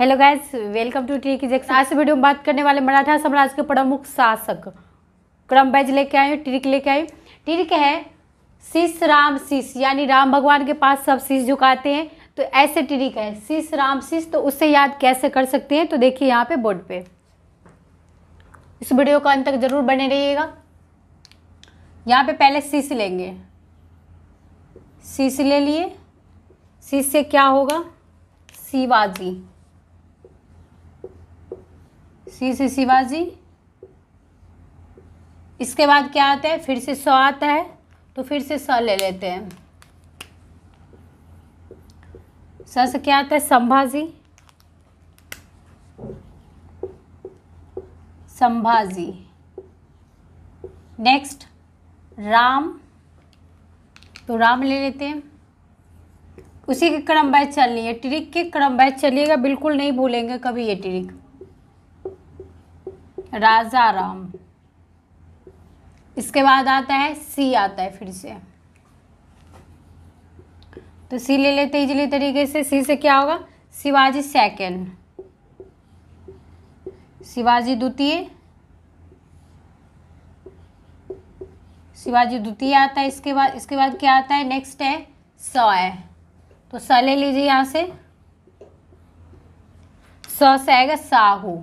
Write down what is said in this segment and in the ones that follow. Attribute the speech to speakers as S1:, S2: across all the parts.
S1: hello guys welcome to T की आज से वीडियो में बात करने वाले मराठा साम्राज्य के प्रमुख शासक क्रम बैज लेके आए टिरिक लेके आए ट्रिक है शीश राम शीश यानी राम भगवान के पास सब शीश झुकाते हैं तो ऐसे टिरिक है शीश राम शीश तो उससे याद कैसे कर सकते हैं तो देखिए यहाँ पे बोर्ड पे इस वीडियो का अंत तक जरूर बने रहिएगा यहाँ पे पहले शीश लेंगे शीश ले लिए शीश से क्या होगा शिवाजी सी से शिवाजी इसके बाद क्या आता है फिर से स आता है तो फिर से स ले लेते हैं स से क्या आता है संभाजी संभाजी नेक्स्ट राम तो राम ले लेते हैं उसी के क्रम बैच चलनी है ट्रिक के क्रम बैच चलिएगा बिल्कुल नहीं भूलेंगे कभी ये ट्रिक राजा राम इसके बाद आता है सी आता है फिर से तो सी ले लेते इजली तरीके से सी से क्या होगा शिवाजी सेकेंड शिवाजी द्वितीय शिवाजी द्वितीय आता है इसके बाद इसके बाद क्या आता है नेक्स्ट है स है तो स ले लीजिए यहाँ से स से आएगा साहू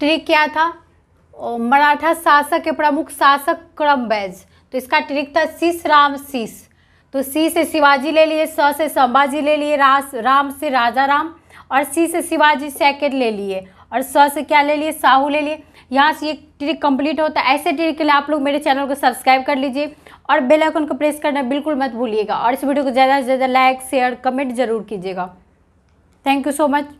S1: ट्रिक तो क्या था मराठा शासक के प्रमुख शासक क्रम बैज तो इसका ट्रिक था शीस राम शीस तो सी से शिवाजी ले लिए स से संभाजी ले लिए रास राम से राजा राम और सी से शिवाजी सैकेट ले लिए और स से क्या ले लिए साहू ले लिए यहाँ से ये ट्रिक कंप्लीट होता है ऐसे ट्रिक के लिए आप लोग मेरे चैनल को सब्सक्राइब कर लीजिए और बेल आइकन को प्रेस करना बिल्कुल मत भूलिएगा और इस वीडियो को ज़्यादा से ज़्यादा लाइक शेयर कमेंट जरूर कीजिएगा थैंक यू सो मच